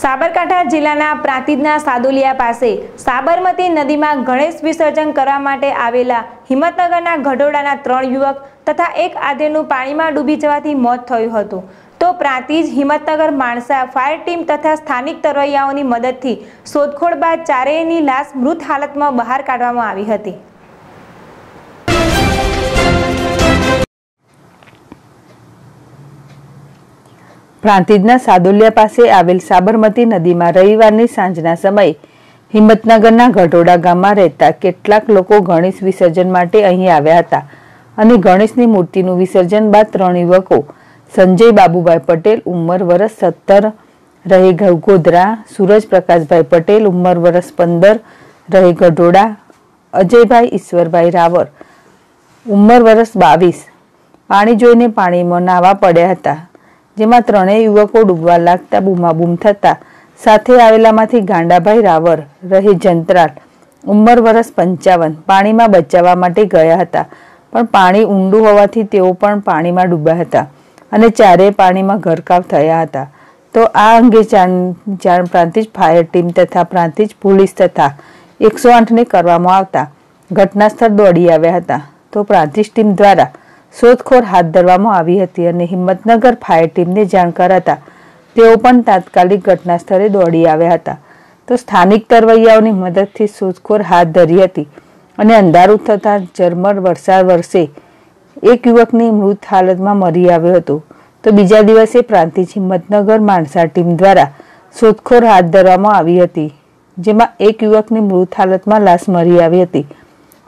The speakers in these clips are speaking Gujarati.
સાબરકાંઠા જિલ્લાના પ્રાંતિજના સાદુલિયા પાસે સાબરમતી નદીમાં ગણેશ વિસર્જન કરવા માટે આવેલા હિંમતનગરના ઘડોડાના ત્રણ યુવક તથા એક આધેનું પાણીમાં ડૂબી જવાથી મોત થયું હતું તો પ્રાંતિજ હિંમતનગર માણસા ફાયર ટીમ તથા સ્થાનિક તરવૈયાઓની મદદથી શોધખોળ બાદ ચારેયની લાશ મૃત હાલતમાં બહાર કાઢવામાં આવી હતી પ્રાંતિજના સાદોલિયા પાસે આવેલ સાબરમતી નદીમાં રવિવારની સાંજના સમયે હિંમતનગરના ગઢોડા ગામમાં રહેતા કેટલાક લોકો ગણેશ વિસર્જન માટે અહીં આવ્યા હતા અને ગણેશની મૂર્તિનું વિસર્જન બાદ ત્રણ યુવકો સંજય બાબુભાઈ પટેલ ઉંમર વર્ષ સત્તર રહે ગોધરા સૂરજ પ્રકાશભાઈ પટેલ ઉંમર વર્ષ પંદર રહે ગઢોડા અજયભાઈ ઈશ્વરભાઈ રાવર ઉંમર વર્ષ બાવીસ પાણી જોઈને પાણીમાં નાવા પડ્યા હતા જેમાં ત્રણેય યુવકો ડૂબવા લાગતા બૂમાબૂમ થતા સાથે આવેલામાંથી ગાંડાભાઈ રાવર રહે જંતરાલ ઉંમર વરસ પંચાવન પાણીમાં બચાવવા માટે ગયા હતા પણ પાણી ઊંડું હોવાથી તેઓ પણ પાણીમાં ડૂબ્યા હતા અને ચારેય પાણીમાં ગરકાવ થયા હતા તો આ અંગે જાણ પ્રાંતિજ ફાયર ટીમ તથા પ્રાંતિજ પોલીસ તથા એકસો આઠને કરવામાં આવતા ઘટના સ્થળ દોડી આવ્યા હતા તો પ્રાંતિજ ટીમ દ્વારા શોધખોળ હાથ ધરવામાં આવી હતી અને હિંમતનગર ફાયર ટીમને જાણ કરાતા તેઓ પણ તાત્કાલિક ઘટના સ્થળે દોડી આવ્યા હતા તો સ્થાનિક તરવૈયાઓની મદદથી શોધખોળ હાથ ધરી હતી અને અંધારું થતાં ઝરમર વરસાદ વરસે એક યુવકની મૃત હાલતમાં મરી આવ્યો હતો તો બીજા દિવસે પ્રાંતિજ હિંમતનગર માણસા ટીમ દ્વારા શોધખોળ હાથ ધરવામાં આવી હતી જેમાં એક યુવકની મૃત હાલતમાં લાશ મરી આવી હતી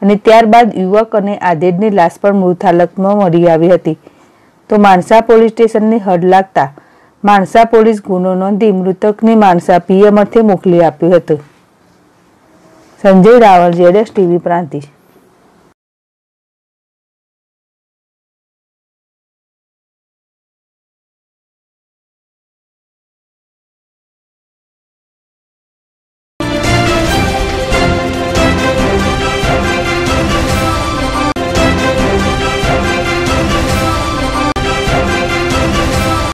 અને ત્યારબાદ યુવક અને આધેડની લાશ પણ મૃતાલકમાં મળી આવી હતી તો માણસા પોલીસ સ્ટેશનની હડ લાગતા માણસા પોલીસ ગુનો નોંધી મૃતકને માણસા પીએમ અર્થે મોકલી આપ્યું હતું સંજય રાવલ જેડેશ ટીવી પ્રાંતિજ